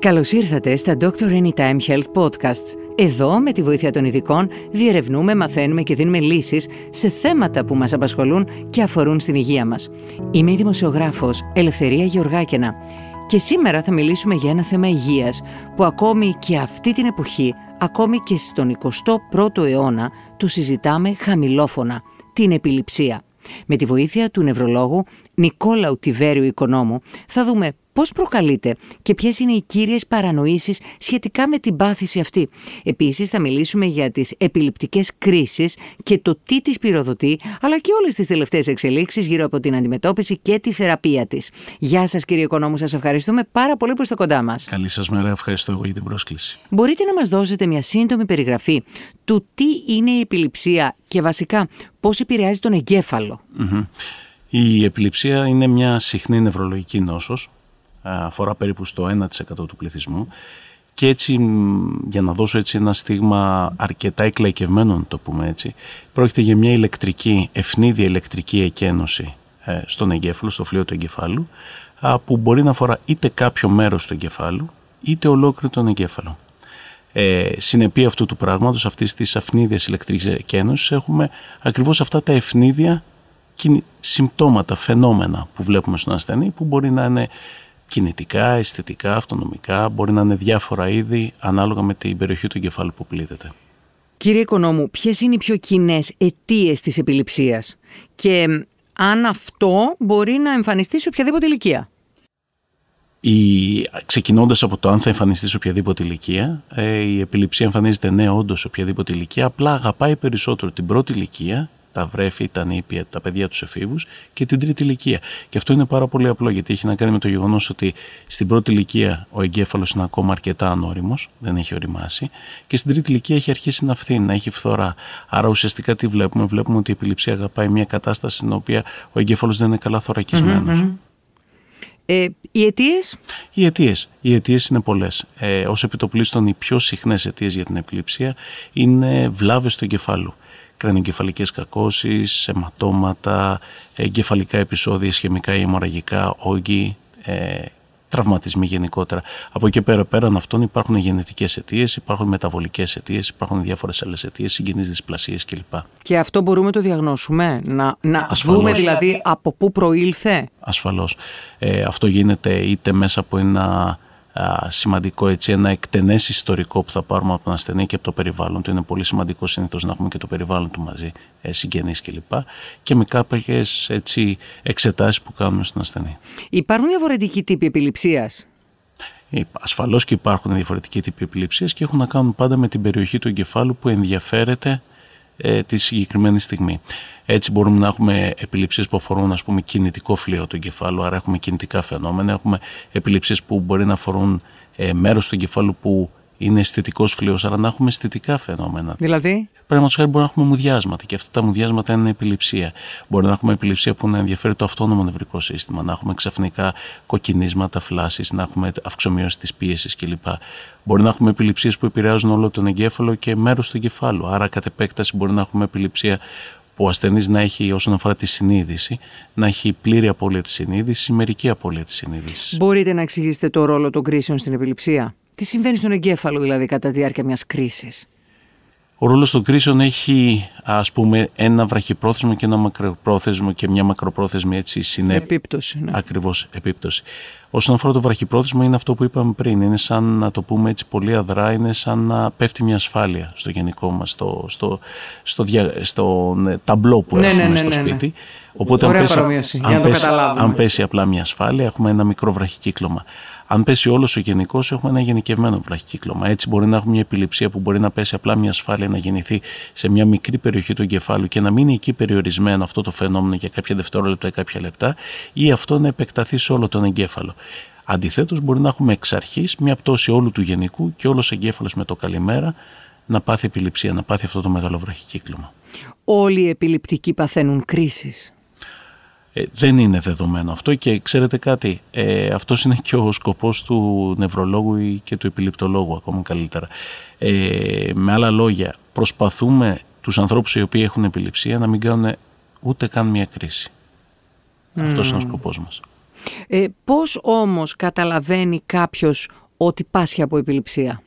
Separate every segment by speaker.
Speaker 1: Καλώς ήρθατε στα Doctor Anytime Health Podcasts. Εδώ, με τη βοήθεια των ειδικών, διερευνούμε, μαθαίνουμε και δίνουμε λύσεις σε θέματα που μας απασχολούν και αφορούν στην υγεία μας. Είμαι η δημοσιογράφος Ελευθερία Γεωργάκαινα και σήμερα θα μιλήσουμε για ένα θέμα υγείας που ακόμη και αυτή την εποχή, ακόμη και στον 21ο αιώνα, το συζητάμε χαμηλόφωνα. Την επιληψία. Με τη βοήθεια του νευρολόγου Νικόλαου Τιβέριου Οικονόμου θα δούμε Πώς προκαλείται και ποιες είναι οι κύριες παρανοήσεις σχετικά με την πάθηση αυτή. Επίσης, θα μιλήσουμε για τις επιληπτικές κρίσεις και το τι τις πυροδοτεί, αλλά και όλες τις τελευταίες εξελίξεις γύρω από την αντιμετώπιση και τη θεραπεία της. Γεια σας, κύριε Οικονόμου, σας ευχαριστούμε πάρα πολύ που είστε κοντά μας.
Speaker 2: Καλή σας μέρα, ευχαριστώ εγώ για την πρόσκληση.
Speaker 1: Μπορείτε να μας δώσετε μια σύντομη περιγραφή του τι είναι η επιληψία και βασικά πώς επηρεάζει τον εγκεφαλο
Speaker 2: Η επιληψία είναι μια συχνή νευρολογική νόσος αφορά περίπου στο 1% του πληθυσμού και έτσι για να δώσω έτσι ένα στίγμα αρκετά να το πούμε έτσι πρόκειται για μια ηλεκτρική, ευνίδια ηλεκτρική εκένωση ε, στον εγκέφαλο, στο φλοιό του εγκεφάλου που μπορεί να αφορά είτε κάποιο μέρος του εγκεφάλου είτε ολόκληρο τον εγκέφαλο. Ε, συνεπή αυτού του πράγματος, αυτής της αφνίδιας ηλεκτρικής εκένωσης έχουμε ακριβώς αυτά τα ευνίδια συμπτώματα, φαινόμενα που βλέπουμε στον ασθενή που μπορεί να είναι κινητικά, αισθητικά, αυτονομικά, μπορεί να είναι διάφορα είδη ανάλογα με την περιοχή του εγκεφάλου που πλήττεται.
Speaker 1: Κύριε Οικονόμου, ποιες είναι οι πιο κοινές αιτίες της επιληψίας και αν αυτό μπορεί να εμφανιστεί σε οποιαδήποτε ηλικία.
Speaker 2: Η, ξεκινώντας από το αν θα εμφανιστεί σε οποιαδήποτε ηλικία, ε, η επιληψία εμφανίζεται ναι όντως σε οποιαδήποτε ηλικία, απλά αγαπάει περισσότερο την πρώτη ηλικία τα βρέφη τα νήπια, τα παιδιά τους εφήβους και την τρίτη ηλικία. Και αυτό είναι πάρα πολύ απλό γιατί έχει να κάνει με το γεγονός ότι στην πρώτη ηλικία ο εγκέφαλος είναι ακόμα αρκετά ανώριμος, δεν έχει οριμάσει, και στην τρίτη ηλικία έχει αρχίσει να φθίνει, να έχει φθορά. Άρα ουσιαστικά τι βλέπουμε, βλέπουμε ότι η επιληψία αγαπάει μια κατάσταση στην οποία ο εγκέφαλος δεν είναι καλά Ε, οι αιτίες. Οι αιτίες. Οι αιτίες είναι πολλές. Ε, Ως επιτοπλίστων, οι πιο συχνές αιτίες για την επιληψία είναι βλάβες του εγκεφάλου κρανικεφαλικές κακώσεις, αιματώματα, εγκεφαλικά επεισόδια, ισχυμικά ή αιμορραγικά, όγκοι, ε, τραυματισμοί γενικότερα. Από εκεί πέρα, πέραν αυτών, υπάρχουν γενετικές αιτίες, υπάρχουν μεταβολικές αιτίες, υπάρχουν διάφορες άλλες αιτίες, συγγενείς δυσπλασίες κλπ.
Speaker 1: Και αυτό μπορούμε να το διαγνώσουμε, να, να δούμε δηλαδή από πού προήλθε.
Speaker 2: Ασφαλώς. Ε, αυτό γίνεται είτε μέσα από ένα σημαντικό έτσι, ένα εκτενές ιστορικό που θα πάρουμε από τον ασθενή και από το περιβάλλον του. Είναι πολύ σημαντικό συνήθως να έχουμε και το περιβάλλον του μαζί, ε, συγγενείς κλπ. Και με κάποιες εξετάσεις που κάνουμε στον ασθενή.
Speaker 1: Υπάρχουν διαφορετικοί τύποι επιληψίας.
Speaker 2: Ε, Ασφαλώς και υπάρχουν διαφορετικοί τύποι επιληψίας και έχουν να κάνουν πάντα με την περιοχή του εγκεφάλου που ενδιαφέρεται ε, τη συγκεκριμένη στιγμή. Έτσι μπορούμε να έχουμε επιληψίες που αφορούν ας πούμε, κινητικό φλοιό του εγκεφάλου, άρα έχουμε κινητικά φαινόμενα, έχουμε επιληψίες που μπορεί να αφορούν ε, μέρος του εγκεφάλου που είναι αισθητικός φλοιός, αλλά να έχουμε αισθητικά φαινόμενα. Δηλαδή. Παραδείγματος χάρη, μπορεί να έχουμε μουδιάσματα και αυτά τα μουδιάσματα είναι επιληψία. Μπορεί να έχουμε επιληψία που να ενδιαφέρει το αυτόνομο νευρικό σύστημα, να έχουμε ξαφνικά κοκκινίσματα, φλάσεις, να έχουμε αυξομοιώσεις της πίεσης κλπ. Μπορεί να έχουμε επιληψίες που επηρεάζουν όλο τον εγκέφαλο και μέρος του εγκεφάλου. Άρα, κατ' επέκταση, μπορεί να έχουμε επιληψία ο ασθενής να έχει όσον αφορά τη συνείδηση, να έχει πλήρη απώλεια της συνείδησης ή μερική απώλεια της συνείδησης.
Speaker 1: Μπορείτε να εξηγήσετε το ρόλο των κρίσεων στην επιληψία. Τι συμβαίνει στον εγκέφαλο δηλαδή κατά τη διάρκεια μιας κρίσης.
Speaker 2: Ο ρόλος των κρίσεων έχει ας πούμε ένα βραχυπρόθεσμο και ένα μακροπρόθεσμο και μια μακροπρόθεσμη έτσι συνέπεια. Επίπτωση. Ναι. Ακριβώς, επίπτωση. Όσον αφορά το βραχυπρόθεσμο είναι αυτό που είπαμε πριν. Είναι σαν να το πούμε έτσι πολύ αδρά, είναι σαν να πέφτει μια ασφάλεια στο γενικό μας στο, στο, στο, ναι, ταμπλό που ναι, έχουμε στο σπίτι. Οπότε αν πέσει, αν, πέσει, αν πέσει απλά μια ασφάλεια έχουμε ένα μικρό βραχυκύκλωμα. Αν πέσει όλος ο γενικός, έχουμε ένα γενικευμένο βραχικύκλωμα. Έτσι, μπορεί να έχουμε μια επιληψία που μπορεί να πέσει απλά μια ασφάλεια να γεννηθεί σε μια μικρή περιοχή του εγκεφάλου και να μείνει εκεί περιορισμένο αυτό το φαινόμενο για κάποια δευτερόλεπτα ή κάποια λεπτά, ή αυτό να επεκταθεί σε όλο τον εγκέφαλο. Αντιθέτως, μπορεί να έχουμε εξ αρχής μια πτώση όλου του γενικού και όλος εγκέφαλος με το καλημέρα να πάθει επιληψία, να πάθει αυτό το μεγάλο βραχικύκλωμα.
Speaker 1: Όλοι οι επιληπτικοί παθαίνουν κρίσεις.
Speaker 2: Ε, δεν είναι δεδομένο αυτό και ξέρετε κάτι, ε, αυτός είναι και ο σκοπός του νευρολόγου και του επιληπτολόγου ακόμα καλύτερα. Ε, με άλλα λόγια, προσπαθούμε τους ανθρώπους οι οποίοι έχουν επιληψία να μην κάνουν ούτε καν μια κρίση. Mm. Αυτός είναι ο σκοπός μας.
Speaker 1: Ε, πώς όμως καταλαβαίνει κάποιος ότι πάσχει από επιληψία?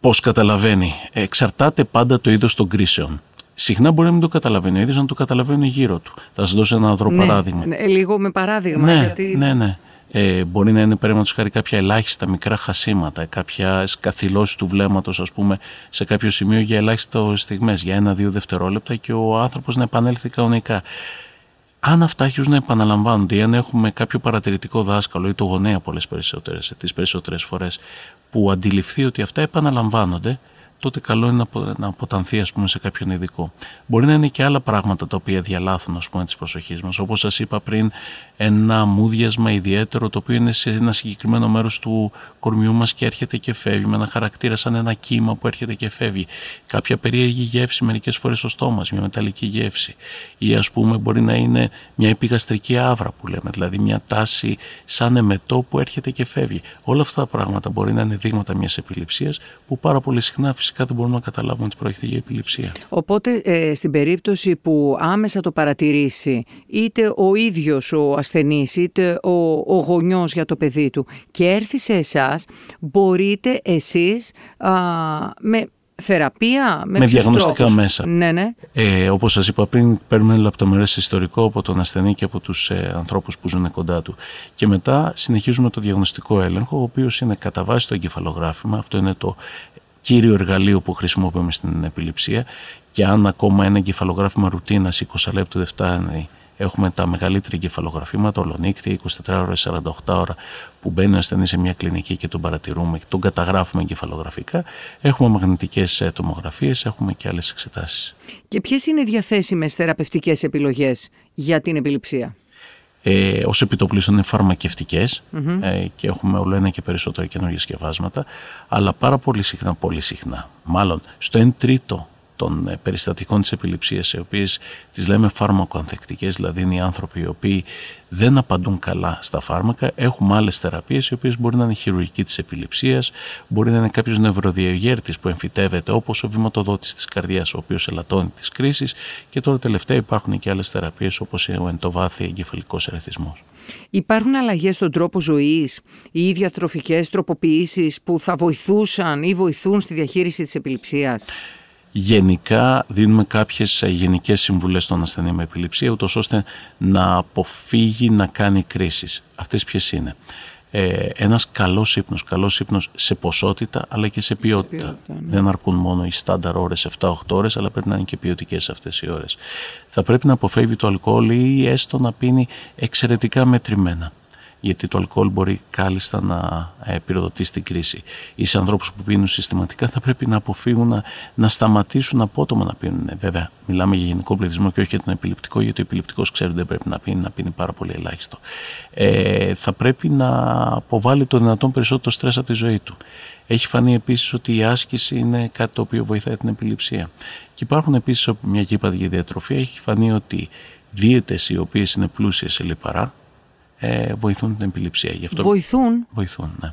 Speaker 2: Πώς καταλαβαίνει. Εξαρτάται πάντα το είδος των κρίσεων συχνά μπορεί να μην το καταλαβαίνει ο ίδιος, να το καταλαβαίνει γύρω του. Θα σας δώσω ένα ανδρό ναι, παράδειγμα.
Speaker 1: Ναι, λίγο με παράδειγμα. Ναι, γιατί...
Speaker 2: ναι, ναι. Ε, μπορεί να είναι παραδείγματος χάρη κάποια ελάχιστα μικρά χασίματα, κάποια καθυλώσει του βλέμματος, ας πούμε, σε κάποιο σημείο για ελάχιστες στιγμές, για ένα-δύο δευτερόλεπτα και ο άνθρωπος να επανέλθει κανονικά. Αν αυτά αρχίζουν να επαναλαμβάνονται ή αν έχουμε κάποιο παρατηρητικό δάσκαλο ή το γονέα πολλές περισσότερες, τις περισσότερες φορές, που αντιληφθεί ότι αυτά επαναλαμβάνονται, τότε καλό είναι να αποτανθεί ας πούμε, σε κάποιον ειδικό. Μπορεί να είναι και άλλα πράγματα τα οποία διαλάθουν ας πούμε, μα. Όπω μας. Όπως σας είπα πριν, ένα μούδιασμα ιδιαίτερο το οποίο είναι σε ένα συγκεκριμένο μέρος του κορμιού μας και έρχεται και φεύγει, με ένα χαρακτήρα σαν ένα κύμα που έρχεται και φεύγει. Κάποια περίεργη γεύση μερικές φορές στο στόμα, μια μεταλλική γεύση. Ή ας πούμε μπορεί να είναι μια επιγαστρική άβρα που λέμε, δηλαδή μια τάση σαν εμετό που έρχεται και φεύγει. Όλα αυτά τα πράγματα μπορεί να είναι δείγματα μιας επιληψίας που πάρα πολύ συχνά φυσικά φυσικά δεν μπορούμε να καταλάβουμε ότι πρόκειται για επιληψία.
Speaker 1: Οπότε ε, στην περίπτωση που άμεσα το παρατηρήσει είτε ο ίδιος ο ασθενής είτε ο, ο γονιός για το παιδί του και έρθει σε εσάς μπορείτε εσείς α, με θεραπεία, με, με διαγνωστικά μέσα. Ναι, ναι.
Speaker 2: Ε, Όπως σας είπα πριν, παίρνουμε λεπτομερέ ιστορικό από τον ασθενή και από τους ε, ανθρώπους που ζουν κοντά του. Και μετά συνεχίζουμε το διαγνωστικό έλεγχο, ο οποίος είναι κατά βάση το εγκεφαλογράφημα. Αυτό είναι το κύριο εργαλείο που χρησιμοποιούμε στην επιληψία και αν ακόμα ένα εγκεφαλογράφημα ρουτίνας 20 λεπτό δεν φτάνει Έχουμε τα μεγαλύτερα εγκεφαλογραφήματα, ολονύκτια, 24 ώρες, 48 ώρα που μπαίνει ο ασθενής σε μια κλινική και τον παρατηρούμε και τον καταγράφουμε εγκεφαλογραφικά. Έχουμε μαγνητικές ε, τομογραφίες, έχουμε και άλλες εξετάσεις.
Speaker 1: Και ποιες είναι οι διαθέσιμες θεραπευτικές επιλογές για την επιληψία
Speaker 2: ε, ως επιτοπλίστων είναι ε, και έχουμε όλο ένα και περισσότερα καινούργια σκευάσματα αλλά πάρα πολύ συχνά, πολύ συχνά μάλλον στο 1 τρίτο των ε, περιστατικών της επιληψίας, οι οποίες τις λέμε φάρμακοανθεκτικές, δηλαδή είναι οι άνθρωποι οι οποίοι δεν απαντούν καλά στα φάρμακα. Έχουμε άλλες θεραπείες οι οποίες μπορεί να είναι χειρουργική της επιληψίας, μπορεί να είναι κάποιος νευροδιαγέρτης που εμφυτεύεται όπως ο βηματοδότης της καρδιάς ο οποίος ελαττώνει τις κρίσεις και τώρα τελευταία υπάρχουν και άλλες θεραπείες όπως ο εντοβάθη εγκεφαλικός ερεθισμός.
Speaker 1: Υπάρχουν αλλαγές στον τρόπο ζωής ή διατροφικές τροποποιήσεις που θα βοηθούσαν ή βοηθούν στη διαχείριση της επιληψίας
Speaker 2: γενικά δίνουμε κάποιες ε, γενικές συμβουλές στον ασθενή με επιληψία, ούτως ώστε να αποφύγει να κάνει κρίσεις. Αυτές ποιες είναι. Ε, ένας καλός ύπνος, καλός ύπνος σε ποσότητα αλλά και σε ποιότητα. Ναι. Δεν αρκούν μόνο οι στάνταρ ώρες, 7-8 ώρες, αλλά πρέπει να είναι και ποιοτικές αυτές οι ώρες. Θα πρέπει να αποφεύγει το αλκοόλ ή έστω να πίνει εξαιρετικά μετρημένα γιατί το αλκοόλ μπορεί κάλλιστα να ε, πυροδοτήσει την κρίση. Οι ανθρώπους που πίνουν συστηματικά θα πρέπει να αποφύγουν να, να σταματήσουν απότομα να πίνουν. Ε, βέβαια, μιλάμε για γενικό πληθυσμό και όχι για τον επιληπτικό, γιατί ο επιληπτικός ξέρει ότι δεν πρέπει να πίνει, να πίνει πάρα πολύ ελάχιστο. Ε, θα πρέπει να αποβάλει το δυνατόν περισσότερο στρες από τη ζωή του. Έχει φανεί επίσης ότι η άσκηση είναι κάτι το οποίο βοηθάει την επιληψία. Και υπάρχουν επίσης, μια και για διατροφή, έχει φανεί ότι δίαιτες οι οποίες είναι πλούσιες σε λιπαρά ε, βοηθούν την επιληψία. Γι Βοηθούν. Βοηθούν, ναι.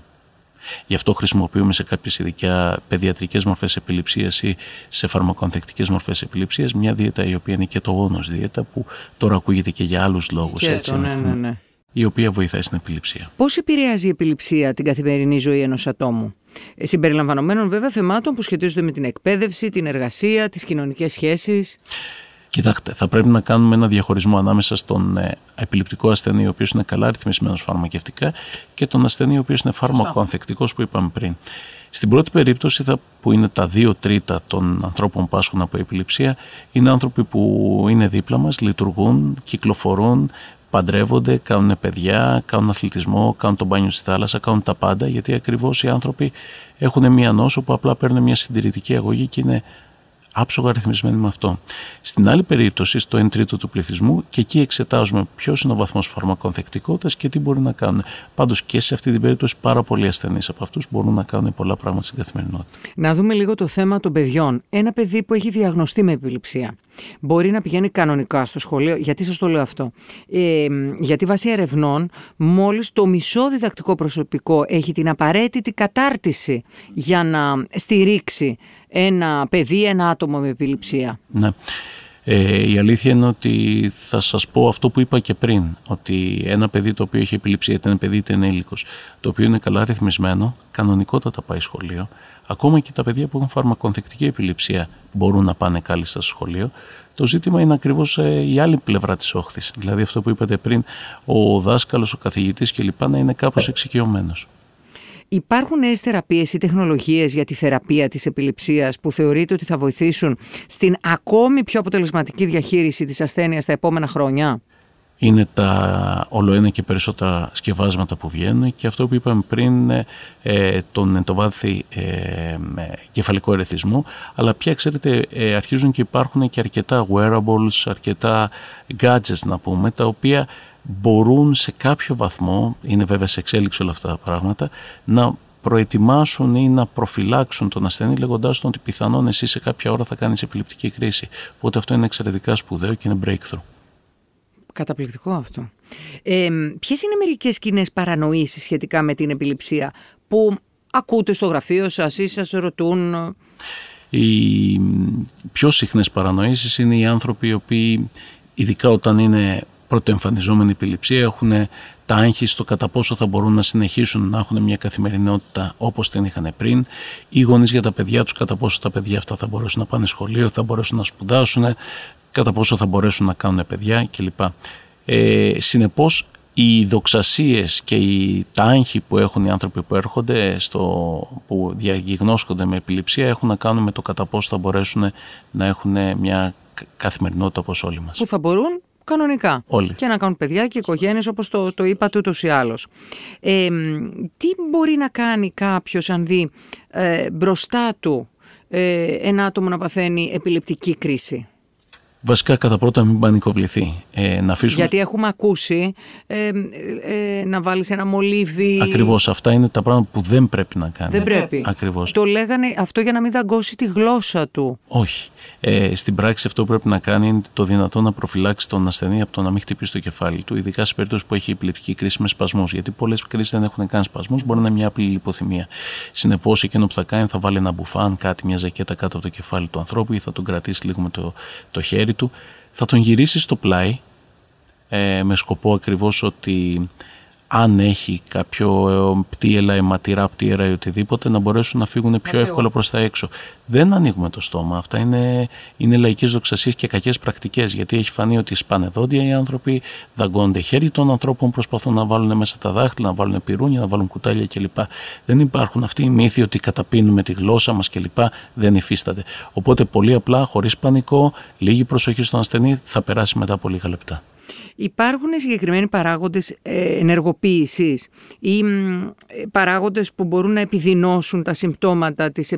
Speaker 2: Γι' αυτό χρησιμοποιούμε σε κάποιες ειδικά παιδιατρικές μορφές επιληψίας ή σε φαρμακοανθεκτικές μορφές επιληψίας μια δίαιτα η οποία είναι και το γόνο δίαιτα, που τώρα ακούγεται και για άλλους λόγους. Έτσι, ναι. ναι, ναι, ναι. Η οποία βοηθάει στην επιληψία.
Speaker 1: Πώς επηρεάζει η επιληψία την καθημερινή ζωή ενός ατόμου, ε, συμπεριλαμβανομένων βέβαια θεμάτων που σχετίζονται με την εκπαίδευση, την εργασία, τις κοινωνικές σχέσεις.
Speaker 2: Κοιτάξτε, θα πρέπει να κάνουμε ένα διαχωρισμό ανάμεσα στον ε, επιληπτικό ασθενή, ο οποίος είναι καλά ρυθμισμένος φαρμακευτικά, και τον ασθενή, ο οποίος είναι φαρμακοανθεκτικός, που είπαμε πριν. Στην πρώτη περίπτωση, που είναι τα δύο τρίτα των ανθρώπων που πάσχουν από επιληψία, είναι άνθρωποι που είναι δίπλα μας, λειτουργούν, κυκλοφορούν, παντρεύονται, κάνουν παιδιά, κάνουν αθλητισμό, κάνουν τον μπάνιο στη θάλασσα, κάνουν τα πάντα, γιατί ακριβώς οι άνθρωποι έχουν μία νόσο που απλά παίρνουν μια συντηρητική αγωγή και είναι άψογα ρυθμισμένοι με αυτό. Στην άλλη περίπτωση, στο 1 τρίτο του πληθυσμού, και εκεί εξετάζουμε ποιος είναι ο βαθμός φαρμακοανθεκτικότητας και τι μπορεί να κάνουν. Πάντως και σε αυτή την περίπτωση, πάρα πολλοί ασθενείς από αυτούς μπορούν να κάνουν πολλά πράγματα στην καθημερινότητα.
Speaker 1: Να δούμε λίγο το θέμα των παιδιών. Ένα παιδί που έχει διαγνωστεί με επιληψία. Μπορεί να πηγαίνει κανονικά στο σχολείο. Γιατί σας το λέω αυτό. Ε, γιατί βάσει ερευνών, μόλις το μισό διδακτικό προσωπικό έχει την απαραίτητη κατάρτιση για να στηρίξει ένα παιδί, ένα άτομο με επιληψία.
Speaker 2: Ναι. Ε, η αλήθεια είναι ότι θα σας πω αυτό που είπα και πριν, ότι ένα παιδί το οποίο έχει επιληψία, είτε ένα παιδί είτε ενήλικος, το οποίο είναι καλά ρυθμισμένο, κανονικότατα πάει σχολείο, ακόμα και τα παιδιά που έχουν φαρμακονθεκτική επιληψία μπορούν να πάνε κάλλιστα στο σχολείο, το ζήτημα είναι ακριβώς ε, η άλλη πλευρά της όχθης. Δηλαδή, αυτό που είπατε πριν, ο δάσκαλος, ο καθηγητής κλπ. να είναι κάπως ε. εξοικειωμένος.
Speaker 1: Υπάρχουν νέες θεραπείες ή τεχνολογίες για τη θεραπεία της επιληψίας που θεωρείτε ότι θα βοηθήσουν στην ακόμη πιο αποτελεσματική διαχείριση της ασθένειας τα επόμενα χρόνια.
Speaker 2: Είναι τα ολοένα και περισσότερα σκευάσματα που βγαίνουν και αυτό που είπαμε πριν ε, τον το ε, κεφαλικό ερεθισμό αλλά πια ξέρετε ε, αρχίζουν και υπάρχουν και αρκετά wearables, αρκετά gadgets να πούμε τα οποία μπορούν σε κάποιο βαθμό, είναι βέβαια σε εξέλιξη όλα αυτά τα πράγματα, να προετοιμάσουν ή να προφυλάξουν τον ασθενή λέγοντάς τον ότι πιθανόν εσύ σε κάποια ώρα θα κάνεις επιληπτική κρίση. Οπότε αυτό είναι εξαιρετικά σπουδαίο και είναι breakthrough.
Speaker 1: Καταπληκτικό αυτό. Ε, ποιες είναι μερικές κοινές παρανοήσεις σχετικά με την επιληψία που ακούτε στο γραφείο σας ή σας ρωτούν...
Speaker 2: Οι πιο συχνές παρανοήσεις είναι οι άνθρωποι οι οποίοι, ειδικά όταν είναι πρωτοεμφανιζόμενη επιληψία, έχουν τα άγχη στο κατά πόσο θα μπορούν να συνεχίσουν να έχουν μια καθημερινότητα όπως την είχαν πριν, οι γονείς για τα παιδιά τους, κατά πόσο τα παιδιά αυτά θα μπορέσουν να πάνε σχολείο, θα μπορέσουν να σπουδάσουν, κατά πόσο θα μπορέσουν να κάνουν παιδιά κλπ. Ε, Συνεπώς, οι δοξασίες και οι, τα που έχουν οι άνθρωποι που έρχονται, στο, που διαγνώσκονται με επιληψία, έχουν να κάνουν με το κατά πόσο θα μπορέσουν να έχουν μια καθημερινότητα όπως όλοι μας.
Speaker 1: Που θα μπορούν Κανονικά. Όλοι. Και να κάνουν παιδιά και οικογένειες, όπως το, το είπατε ούτω ή άλλω. τι μπορεί να κάνει κάποιος αν δει ε, μπροστά του ε, ένα άτομο να παθαίνει επιληπτική κρίση.
Speaker 2: Βασικά, κατά πρώτα, μην πανικοβληθεί ε, να αφήσουμε... Γιατί
Speaker 1: έχουμε ακούσει ε, ε, να βάλεις ένα μολύβι... Ακριβώς,
Speaker 2: αυτά είναι τα πράγματα που δεν πρέπει να κάνει. Δεν πρέπει. Ακριβώς. Το
Speaker 1: λέγανε αυτό για να μην δαγκώσει τη γλώσσα του.
Speaker 2: Όχι. Ε, στην πράξη αυτό που πρέπει να κάνει είναι το δυνατό να προφυλάξει τον ασθενή από το να μην χτυπήσει το κεφάλι του, ειδικά σε περίπτωση που έχει επιληπτική κρίση με σπασμό. Γιατί πολλές κρίσεις δεν έχουν καν σπασμό. μπορεί να είναι μια απλή λιποθυμία. Συνεπώς, εκείνο που θα κάνει θα βάλει ένα μπουφάν, κάτι, μια ζακέτα κάτω από το κεφάλι του ανθρώπου ή θα τον κρατήσει λίγο με το, το χέρι του θα τον γυρίσεις στο πλάι ε, με σκοπό ακριβώς ότι αν έχει κάποιο ε, πτύελα, αιματηρά πτύελα ή οτιδήποτε, να μπορέσουν να φύγουν πιο εύκολα προς τα έξω. Δεν ανοίγουμε το στόμα. Αυτά είναι, είναι λαϊκές δοξασίες και κακές πρακτικές. Γιατί έχει φανεί ότι σπάνε δόντια οι άνθρωποι, δαγκώνονται χέρι των ανθρώπων, προσπαθούν να βάλουν μέσα τα δάχτυλα, να βάλουν πυρούνια, να βάλουν κουτάλια κλπ. Δεν υπάρχουν αυτοί οι μύθοι ότι καταπίνουμε τη γλώσσα μας κλπ. Δεν υφίστανται. Οπότε πολύ απλά, χωρίς πανικό, λίγη προσοχή στον ασθενή, θα περάσει μετά από λίγα λεπτά.
Speaker 1: Υπάρχουν συγκεκριμένοι παράγοντες ε, ενεργοποίησης ή ε, παράγοντες που μπορούν να επιδεινώσουν τα συμπτώματα της,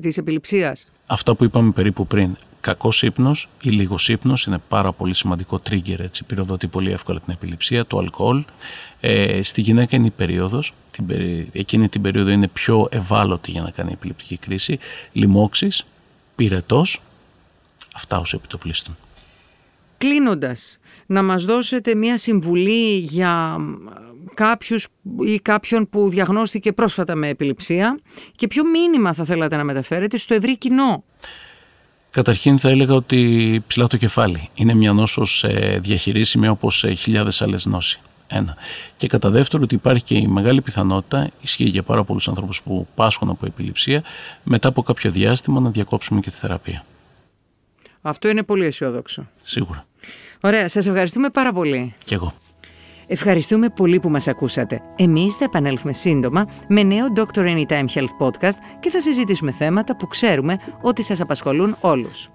Speaker 1: της επιληψίας.
Speaker 2: Αυτά που είπαμε περίπου πριν. Κακός ύπνος ή λίγος ύπνος είναι πάρα πολύ σημαντικό trigger, έτσι, πυροδοτεί πολύ εύκολα την επιληψία, το αλκοόλ. Ε, στη γυναίκα είναι η περίοδος, την εκείνη την περίοδο είναι πιο ευάλωτη για να κάνει επιληπτική κρίση. Λοιμώξεις, πυρετός, αυτά ως επιτοπλίστων.
Speaker 1: Κλείνοντας, να μας δώσετε μια συμβουλή για κάποιους ή κάποιον που διαγνώστηκε πρόσφατα με επιληψία και ποιο μήνυμα θα θέλατε να μεταφέρετε στο ευρύ κοινό.
Speaker 2: Καταρχήν θα έλεγα ότι ψηλά το κεφάλι. Είναι μια νόσος ε, διαχειρίσιμη όπως ε, χιλιάδες άλλες νόσοι. Ένα. Και κατά δεύτερο ότι υπάρχει και η μεγάλη πιθανότητα, ισχύει για πάρα πολλούς ανθρώπους που πάσχουν από επιληψία, μετά από κάποιο διάστημα να διακόψουμε και τη θεραπεία.
Speaker 1: Αυτό είναι πολύ αισιόδοξο. Σίγουρα. Ωραία, σας ευχαριστούμε πάρα πολύ. Κι εγώ. Ευχαριστούμε πολύ που μας ακούσατε. Εμείς θα επανέλθουμε σύντομα με νέο Doctor Anytime Health Podcast και θα συζητήσουμε θέματα που ξέρουμε ότι σας απασχολούν όλους.